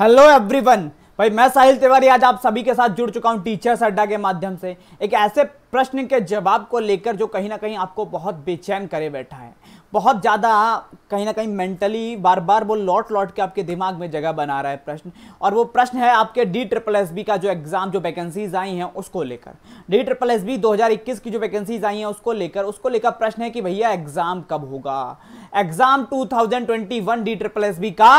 hello everyone भाई मैं साहिल तिवारी आज आप सभी के साथ जुड़ चुका हूं टीचर्स अड्डा के माध्यम से एक ऐसे प्रश्न के जवाब को लेकर जो कहीं ना कहीं आपको बहुत बेचैन करे बैठा है बहुत ज़्यादा कहीं ना कहीं मेंटली बार बार वो लौट लौट के आपके दिमाग में जगह बना रहा है प्रश्न और वो प्रश्न है आपके डी ट्रिपल एस बी का जो एग्ज़ाम जो वैकेंसीज आई हैं उसको लेकर डी ट्रिपल एस बी इक्कीस की जो वैकेंसीज आई हैं उसको लेकर उसको लेकर प्रश्न है कि भैया एग्ज़ाम कब होगा exam two one D triple S B का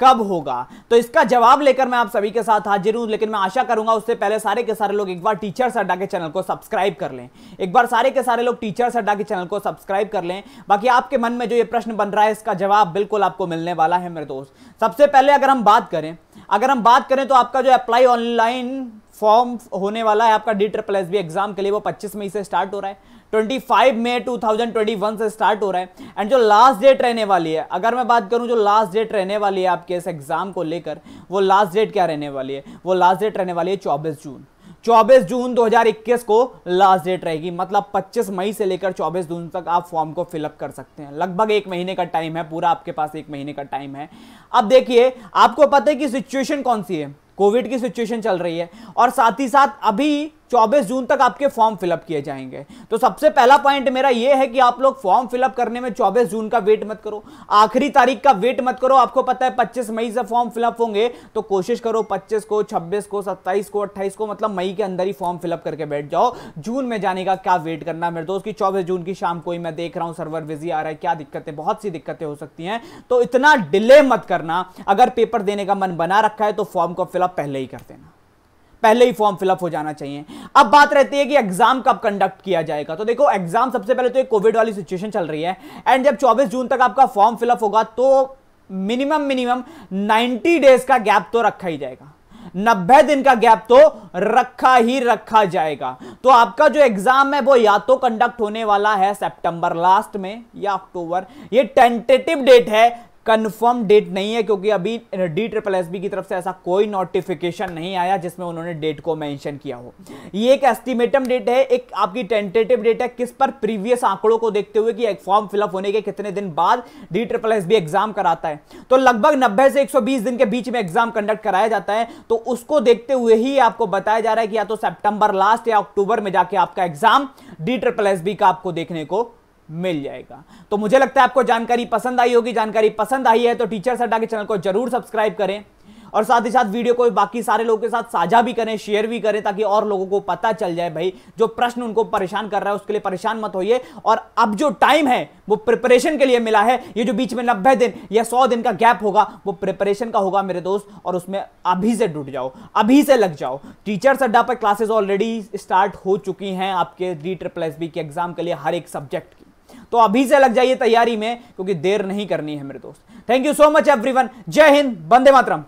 कब होगा तो इसका जवाब लेकर मैं आप सभी के साथ हाजिर हूं लेकिन मैं आशा करूंगा उससे पहले सारे के सारे लोग एक बार टीचर्स अड्डा के चैनल को सब्सक्राइब कर लें एक बार सारे के सारे लोग टीचर्स अड्डा के चैनल को सब्सक्राइब कर लें बाकी आपके मन में जो ये प्रश्न बन रहा है इसका जवाब बिल्कुल आपको मिलने वाला है मेरे दोस्त सबसे पहले अगर हम बात करें अगर हम बात करें तो आपका जो अप्लाई ऑनलाइन फॉर्म होने वाला है आपका D triple S B exam के लिए वो 25 मई से स्टार्ट हो रहा है 25 मई 2021 से स्टार्ट हो रहा है एंड जो लास्ट डेट रहने वाली है अगर मैं बात करूं जो लास्ट डेट रहने वाली है आपके इस एग्जाम को लेकर वो लास्ट डेट क्या रहने वाली है वो लास्ट डेट रहने वाली है चौबीस जून 24 जून 2021 को लास्ट डेट रहेगी मतलब 25 मई से लेकर 24 जून तक आप फॉर्म को फिलअप कर सकते हैं लगभग एक महीने का टाइम है पूरा आपके पास एक महीने का टाइम है अब देखिए आपको पता है कि सिचुएशन कौन सी है कोविड की सिचुएशन चल रही है और साथ ही साथ अभी 24 जून तक आपके फॉर्म फिलअप किए जाएंगे तो सबसे पहला पॉइंट मेरा यह है कि आप लोग फॉर्म फिलअप करने में 24 जून का वेट मत करो आखिरी तारीख का वेट मत करो आपको पता है 25 मई से फॉर्म फिलअप होंगे तो कोशिश करो 25 को 26 को 27 को 28 को मतलब मई के अंदर ही फॉर्म फिलअप करके बैठ जाओ जून में जाने का क्या वेट करना मेरे दोस्त की चौबीस जून की शाम को ही मैं देख रहा हूँ सर्वर बिजी आ रहा है क्या दिक्कतें बहुत सी दिक्कतें हो सकती हैं तो इतना डिले मत करना अगर पेपर देने का मन बना रखा है तो फॉर्म को फिलअप पहले ही कर देना पहले ही फॉर्म फिलअप हो जाना चाहिए अब बात रहती है कि एग्जाम कब कंडक्ट किया जाएगा तो देखो एग्जाम सबसे पहले तो एक कोविड वाली सिचुएशन चल रही है एंड जब 24 जून तक आपका फॉर्म फिलअप होगा तो मिनिमम मिनिमम 90 डेज का गैप तो रखा ही जाएगा नब्बे दिन का गैप तो रखा ही रखा जाएगा तो आपका जो एग्जाम है वो या तो कंडक्ट होने वाला है सितंबर लास्ट में या अक्टूबर ये टेंटेटिव डेट है कन्फर्म डेट नहीं है क्योंकि अभी डी ट्रिपल एस बी की तरफ से ऐसा कोई नोटिफिकेशन नहीं आया जिसमें उन्होंने डेट को मेंशन किया हो ये एक एस्टिमेटम डेट है एक आपकी टेंटेटिव डेट है किस पर प्रीवियस आंकड़ों को देखते हुए कि एक फॉर्म फिलअप होने के कितने दिन बाद D triple S B exam कराता है तो लगभग नब्बे से एक दिन के बीच में एग्जाम कंडक्ट कराया जाता है तो उसको देखते हुए ही आपको बताया जा रहा है कि या तो सेप्टेंबर लास्ट या अक्टूबर में जाके आपका exam D triple S B का आपको देखने को मिल जाएगा तो मुझे लगता है आपको जानकारी पसंद आई होगी जानकारी पसंद आई है तो टीचर सड्डा के चैनल को जरूर सब्सक्राइब करें और साथ ही साथ वीडियो को बाकी सारे लोगों के साथ साझा भी करें शेयर भी करें ताकि और लोगों को पता चल जाए भाई जो प्रश्न उनको परेशान कर रहा है उसके लिए परेशान मत होइए और अब जो टाइम है वो प्रिपरेशन के लिए मिला है ये जो बीच में नब्बे दिन या सौ दिन का गैप होगा वो प्रिपरेशन का होगा मेरे दोस्त और उसमें अभी से डूट जाओ अभी से लग जाओ टीचर्स अड्डा पर क्लासेज ऑलरेडी स्टार्ट हो चुकी हैं आपके डी ट्रिपल एस के एग्जाम के लिए हर एक सब्जेक्ट की तो अभी से लग जाइए तैयारी में क्योंकि देर नहीं करनी है मेरे दोस्त thank you so much everyone जय हिंद बंदे मातरम